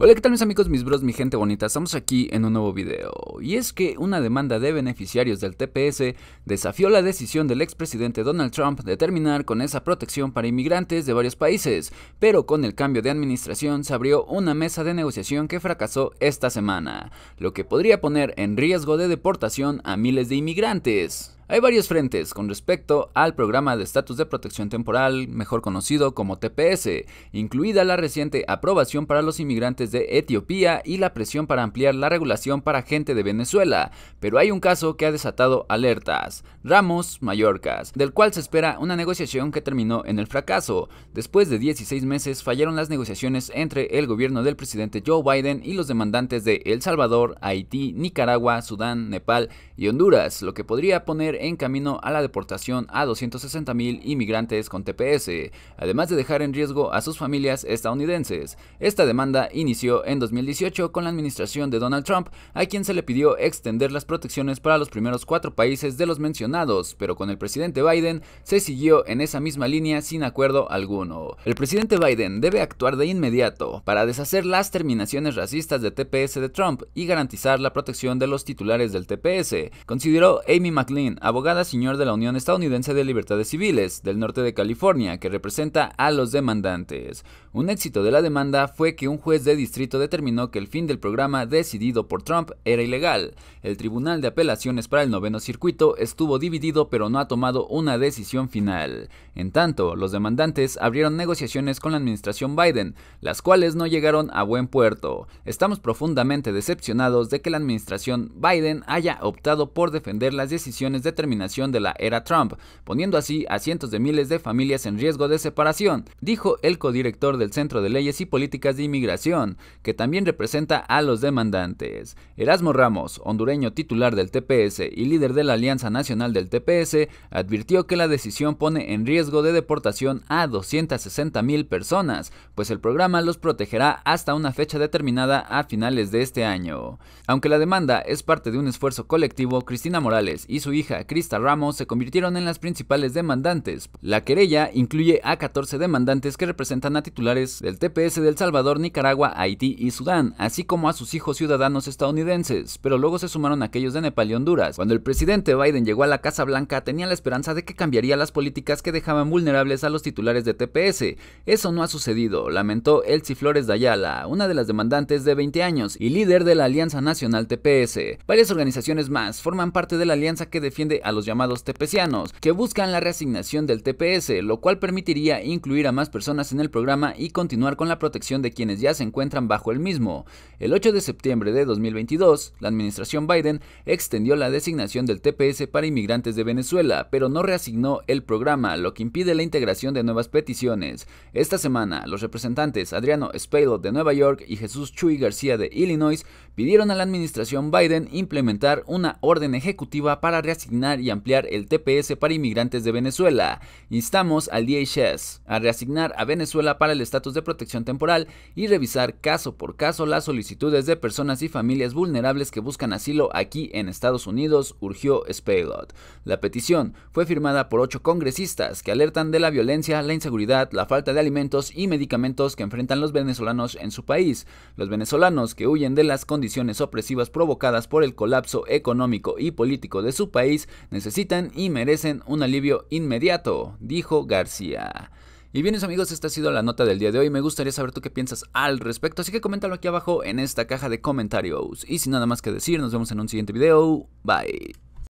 Hola, ¿qué tal mis amigos, mis bros, mi gente bonita? Estamos aquí en un nuevo video. Y es que una demanda de beneficiarios del TPS desafió la decisión del expresidente Donald Trump de terminar con esa protección para inmigrantes de varios países, pero con el cambio de administración se abrió una mesa de negociación que fracasó esta semana, lo que podría poner en riesgo de deportación a miles de inmigrantes. Hay varios frentes con respecto al programa de estatus de protección temporal, mejor conocido como TPS, incluida la reciente aprobación para los inmigrantes de Etiopía y la presión para ampliar la regulación para gente de Venezuela, pero hay un caso que ha desatado alertas, Ramos Mallorcas, del cual se espera una negociación que terminó en el fracaso. Después de 16 meses fallaron las negociaciones entre el gobierno del presidente Joe Biden y los demandantes de El Salvador, Haití, Nicaragua, Sudán, Nepal y Honduras, lo que podría poner en camino a la deportación a 260.000 inmigrantes con TPS, además de dejar en riesgo a sus familias estadounidenses. Esta demanda inició en 2018 con la administración de Donald Trump, a quien se le pidió extender las protecciones para los primeros cuatro países de los mencionados, pero con el presidente Biden se siguió en esa misma línea sin acuerdo alguno. El presidente Biden debe actuar de inmediato para deshacer las terminaciones racistas de TPS de Trump y garantizar la protección de los titulares del TPS, consideró Amy McLean, abogada señor de la Unión Estadounidense de Libertades Civiles del norte de California, que representa a los demandantes. Un éxito de la demanda fue que un juez de distrito determinó que el fin del programa decidido por Trump era ilegal. El Tribunal de Apelaciones para el Noveno Circuito estuvo dividido pero no ha tomado una decisión final. En tanto, los demandantes abrieron negociaciones con la administración Biden, las cuales no llegaron a buen puerto. Estamos profundamente decepcionados de que la administración Biden haya optado por defender las decisiones de terminación de la era Trump, poniendo así a cientos de miles de familias en riesgo de separación, dijo el codirector del Centro de Leyes y Políticas de Inmigración, que también representa a los demandantes. Erasmo Ramos, hondureño titular del TPS y líder de la Alianza Nacional del TPS, advirtió que la decisión pone en riesgo de deportación a 260 mil personas, pues el programa los protegerá hasta una fecha determinada a finales de este año. Aunque la demanda es parte de un esfuerzo colectivo, Cristina Morales y su hija Crista Ramos se convirtieron en las principales demandantes. La querella incluye a 14 demandantes que representan a titulares del TPS El Salvador, Nicaragua, Haití y Sudán, así como a sus hijos ciudadanos estadounidenses, pero luego se sumaron aquellos de Nepal y Honduras. Cuando el presidente Biden llegó a la Casa Blanca tenía la esperanza de que cambiaría las políticas que dejaban vulnerables a los titulares de TPS. Eso no ha sucedido, lamentó Elsie Flores Dayala, una de las demandantes de 20 años y líder de la Alianza Nacional TPS. Varias organizaciones más forman parte de la alianza que defiende a los llamados tepecianos, que buscan la reasignación del TPS, lo cual permitiría incluir a más personas en el programa y continuar con la protección de quienes ya se encuentran bajo el mismo. El 8 de septiembre de 2022, la administración Biden extendió la designación del TPS para inmigrantes de Venezuela, pero no reasignó el programa, lo que impide la integración de nuevas peticiones. Esta semana, los representantes Adriano Espaillat de Nueva York y Jesús Chuy García de Illinois pidieron a la administración Biden implementar una orden ejecutiva para reasignar y ampliar el TPS para inmigrantes de Venezuela. Instamos al DHS a reasignar a Venezuela para el estatus de protección temporal y revisar caso por caso las solicitudes de personas y familias vulnerables que buscan asilo aquí en Estados Unidos, urgió Spailot. La petición fue firmada por ocho congresistas que alertan de la violencia, la inseguridad, la falta de alimentos y medicamentos que enfrentan los venezolanos en su país. Los venezolanos que huyen de las condiciones opresivas provocadas por el colapso económico y político de su país necesitan y merecen un alivio inmediato, dijo García. Y bien, amigos, esta ha sido la nota del día de hoy. Me gustaría saber tú qué piensas al respecto, así que coméntalo aquí abajo en esta caja de comentarios. Y sin nada más que decir, nos vemos en un siguiente video. Bye.